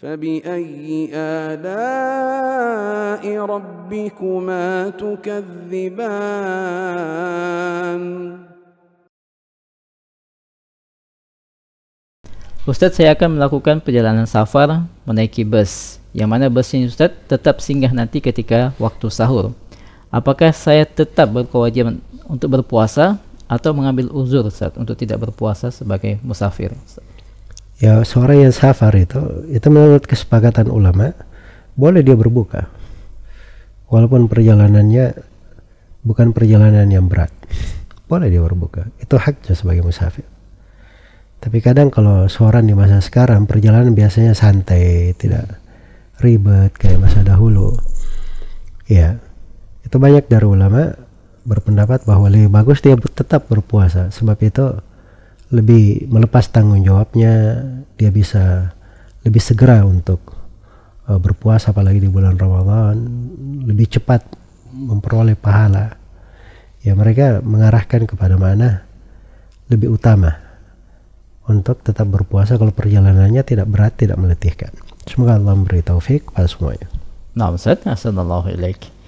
فبأي آلاء ربكما تكذبان Ustadz saya akan melakukan perjalanan safar menaiki bus yang mana ini Ustadz tetap singgah nanti ketika waktu sahur apakah saya tetap berkewajiban untuk berpuasa atau mengambil uzur Ustaz untuk tidak berpuasa sebagai musafir Ustaz? ya seorang yang safar itu itu menurut kesepakatan ulama boleh dia berbuka walaupun perjalanannya bukan perjalanan yang berat boleh dia berbuka itu haknya sebagai musafir tapi kadang kalau seorang di masa sekarang perjalanan biasanya santai tidak ribet kayak masa dahulu ya itu banyak dari ulama berpendapat bahwa lebih bagus dia tetap berpuasa sebab itu lebih melepas tanggung jawabnya, dia bisa lebih segera untuk uh, berpuasa apalagi di bulan Ramadan, lebih cepat memperoleh pahala. Ya mereka mengarahkan kepada mana lebih utama untuk tetap berpuasa kalau perjalanannya tidak berat, tidak meletihkan. Semoga Allah memberi taufik pada semuanya. Nah, Ustaz, Assalamualaikum.